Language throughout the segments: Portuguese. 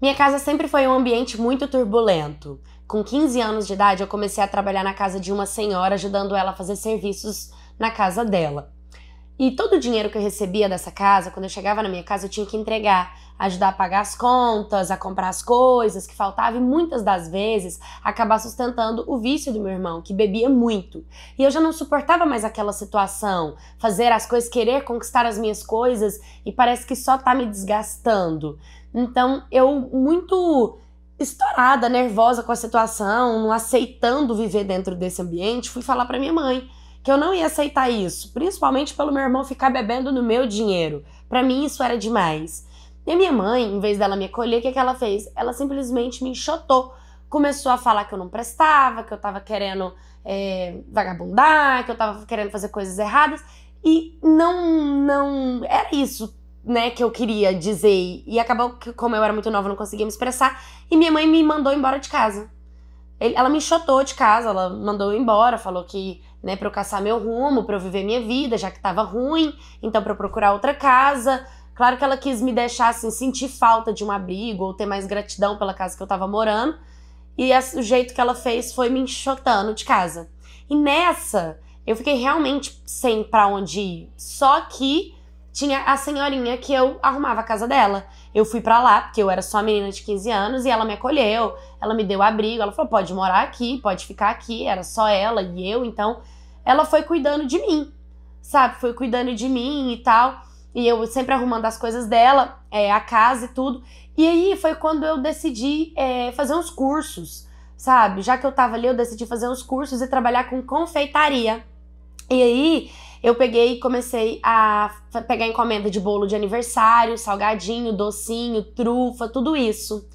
Minha casa sempre foi um ambiente muito turbulento. Com 15 anos de idade, eu comecei a trabalhar na casa de uma senhora, ajudando ela a fazer serviços na casa dela. E todo o dinheiro que eu recebia dessa casa, quando eu chegava na minha casa, eu tinha que entregar, ajudar a pagar as contas, a comprar as coisas que faltavam e muitas das vezes acabar sustentando o vício do meu irmão, que bebia muito. E eu já não suportava mais aquela situação, fazer as coisas, querer conquistar as minhas coisas e parece que só tá me desgastando. Então, eu muito estourada, nervosa com a situação, não aceitando viver dentro desse ambiente, fui falar para minha mãe que eu não ia aceitar isso, principalmente pelo meu irmão ficar bebendo no meu dinheiro. Para mim isso era demais. E minha mãe, em vez dela me acolher, o que, é que ela fez? Ela simplesmente me enxotou. Começou a falar que eu não prestava, que eu tava querendo é, vagabundar, que eu tava querendo fazer coisas erradas. E não, não, era isso, né, que eu queria dizer. E acabou que, como eu era muito nova, eu não conseguia me expressar. E minha mãe me mandou embora de casa. Ela me enxotou de casa, ela mandou eu embora, falou que né, para eu caçar meu rumo, para eu viver minha vida, já que estava ruim, então para eu procurar outra casa. Claro que ela quis me deixar assim, sentir falta de um abrigo ou ter mais gratidão pela casa que eu estava morando. E o jeito que ela fez foi me enxotando de casa. E nessa, eu fiquei realmente sem para onde ir. Só que tinha a senhorinha que eu arrumava a casa dela. Eu fui para lá, porque eu era só menina de 15 anos, e ela me acolheu, ela me deu abrigo, ela falou: pode morar aqui, pode ficar aqui, era só ela e eu, então ela foi cuidando de mim, sabe? Foi cuidando de mim e tal. E eu sempre arrumando as coisas dela, é, a casa e tudo. E aí foi quando eu decidi é, fazer uns cursos, sabe? Já que eu tava ali, eu decidi fazer uns cursos e trabalhar com confeitaria. E aí eu peguei e comecei a pegar encomenda de bolo de aniversário, salgadinho, docinho, trufa, tudo isso.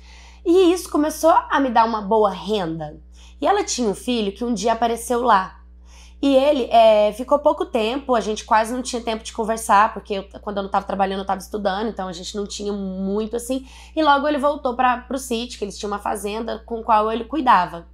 E isso começou a me dar uma boa renda. E ela tinha um filho que um dia apareceu lá. E ele é, ficou pouco tempo, a gente quase não tinha tempo de conversar, porque eu, quando eu não estava trabalhando, eu estava estudando, então a gente não tinha muito assim. E logo ele voltou para o sítio, que eles tinham uma fazenda com qual ele cuidava.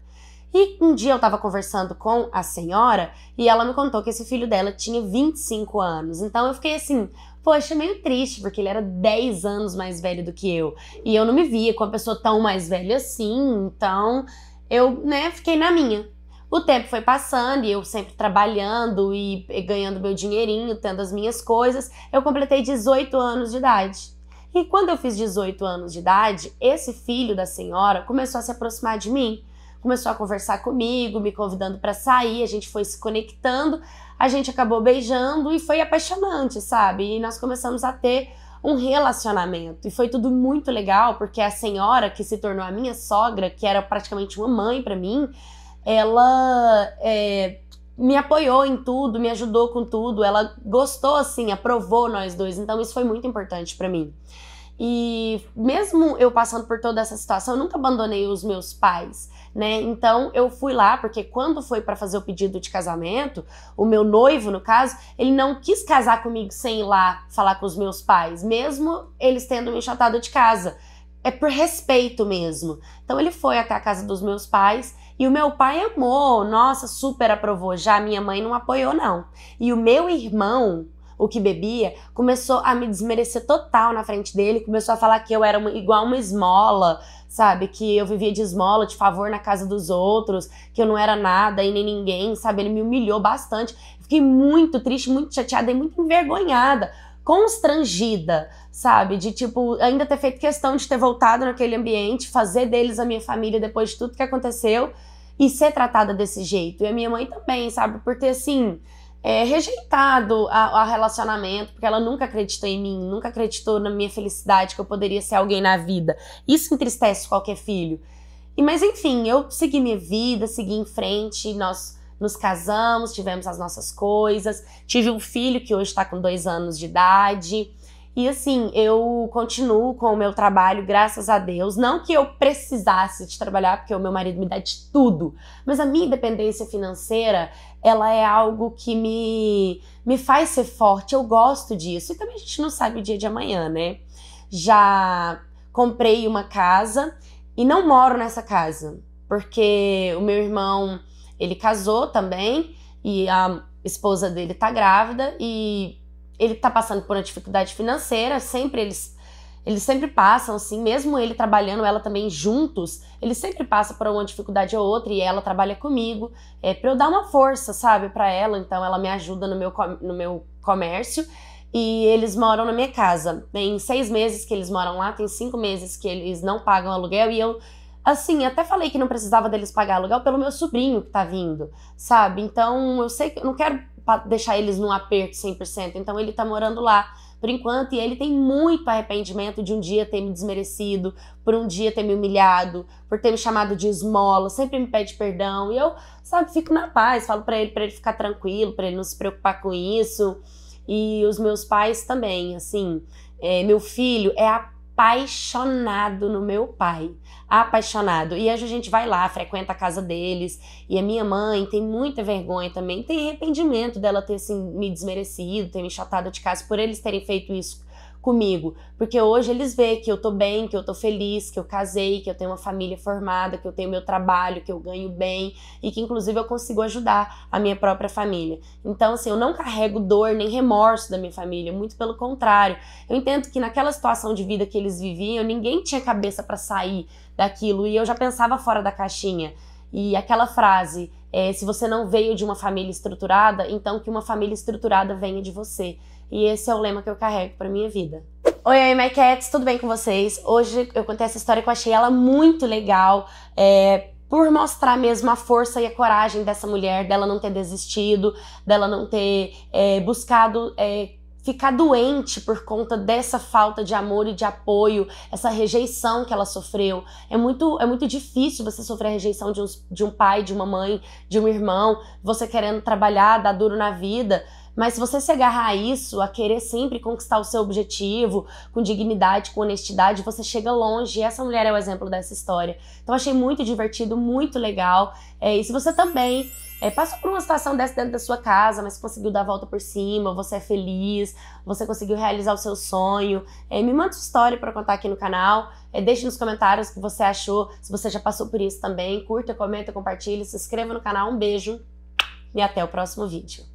E um dia eu estava conversando com a senhora e ela me contou que esse filho dela tinha 25 anos. Então eu fiquei assim, poxa, meio triste, porque ele era 10 anos mais velho do que eu. E eu não me via com uma pessoa tão mais velha assim. Então eu, né, fiquei na minha. O tempo foi passando e eu sempre trabalhando e ganhando meu dinheirinho, tendo as minhas coisas. Eu completei 18 anos de idade. E quando eu fiz 18 anos de idade, esse filho da senhora começou a se aproximar de mim começou a conversar comigo, me convidando para sair, a gente foi se conectando, a gente acabou beijando e foi apaixonante, sabe? E nós começamos a ter um relacionamento. E foi tudo muito legal, porque a senhora que se tornou a minha sogra, que era praticamente uma mãe para mim, ela é, me apoiou em tudo, me ajudou com tudo, ela gostou assim, aprovou nós dois. Então isso foi muito importante para mim. E mesmo eu passando por toda essa situação, eu nunca abandonei os meus pais, né? Então eu fui lá, porque quando foi para fazer o pedido de casamento, o meu noivo, no caso, ele não quis casar comigo sem ir lá falar com os meus pais, mesmo eles tendo me enxotado de casa. É por respeito mesmo. Então ele foi até a casa dos meus pais e o meu pai amou, nossa, super aprovou. Já a minha mãe não apoiou, não. E o meu irmão, o que bebia, começou a me desmerecer total na frente dele, começou a falar que eu era uma, igual uma esmola, sabe? Que eu vivia de esmola, de favor na casa dos outros, que eu não era nada e nem ninguém, sabe? Ele me humilhou bastante. Fiquei muito triste, muito chateada e muito envergonhada, constrangida, sabe? De tipo, ainda ter feito questão de ter voltado naquele ambiente, fazer deles a minha família depois de tudo que aconteceu e ser tratada desse jeito. E a minha mãe também, sabe? Porque assim é, rejeitado a, relacionamento, porque ela nunca acreditou em mim, nunca acreditou na minha felicidade, que eu poderia ser alguém na vida. Isso entristece qualquer filho. E Mas enfim, eu segui minha vida, segui em frente, nós nos casamos, tivemos as nossas coisas, tive um filho que hoje está com dois anos de idade. E assim, eu continuo com o meu trabalho, graças a Deus. Não que eu precisasse de trabalhar, porque o meu marido me dá de tudo, mas a minha independência financeira, ela é algo que me, me faz ser forte. Eu gosto disso. E também a gente não sabe o dia de amanhã, né? Já comprei uma casa e não moro nessa casa, porque o meu irmão, ele casou também e a esposa dele tá grávida e ele está passando por uma dificuldade financeira, sempre eles eles sempre passam, assim, mesmo ele trabalhando, ela também juntos, ele sempre passa por uma dificuldade ou outra e ela trabalha comigo, é para eu dar uma força, sabe, para ela. Então ela me ajuda no meu, no meu comércio e eles moram na minha casa. Tem seis meses que eles moram lá, tem cinco meses que eles não pagam aluguel e eu. Assim, até falei que não precisava deles pagar aluguel pelo meu sobrinho que tá vindo, sabe? Então, eu sei que eu não quero deixar eles num aperto 100%. Então ele tá morando lá por enquanto e ele tem muito arrependimento de um dia ter me desmerecido, por um dia ter me humilhado, por ter me chamado de esmola, sempre me pede perdão. E eu, sabe, fico na paz, falo para ele para ele ficar tranquilo, para ele não se preocupar com isso. E os meus pais também, assim, é, meu filho é a apaixonado no meu pai. Apaixonado. E hoje a gente vai lá, frequenta a casa deles. E a minha mãe tem muita vergonha também, tem arrependimento dela ter assim, me desmerecido, ter me chatado de casa por eles terem feito isso comigo. Porque hoje eles veem que eu tô bem, que eu tô feliz, que eu casei, que eu tenho uma família formada, que eu tenho meu trabalho, que eu ganho bem e que inclusive eu consigo ajudar a minha própria família. Então, assim, eu não carrego dor nem remorso da minha família, muito pelo contrário. Eu entendo que naquela situação de vida que eles viviam, ninguém tinha cabeça para sair daquilo e eu já pensava fora da caixinha. E aquela frase, é, se você não veio de uma família estruturada, então que uma família estruturada venha de você. E esse é o lema que eu carrego para minha vida. Oi, oi, my cats, tudo bem com vocês? Hoje eu contei essa história que eu achei ela muito legal, é, por mostrar mesmo a força e a coragem dessa mulher, dela não ter desistido, dela não ter é, buscado é, ficar doente por conta dessa falta de amor e de apoio, essa rejeição que ela sofreu. É muito, é muito difícil você sofrer a rejeição de um, de um pai, de uma mãe, de um irmão, você querendo trabalhar, dar duro na vida. Mas se você se agarrar a isso, a querer sempre conquistar o seu objetivo, com dignidade, com honestidade, você chega longe. E essa mulher é o exemplo dessa história. Então achei muito divertido, muito legal. É, e se você também é, passou por uma situação dessa dentro da sua casa, mas conseguiu dar a volta por cima, você é feliz, você conseguiu realizar o seu sonho, é, me manda sua história para contar aqui no canal. É, deixe nos comentários o que você achou, se você já passou por isso também. Curta, comenta, compartilha, se inscreva no canal. Um beijo e até o próximo vídeo.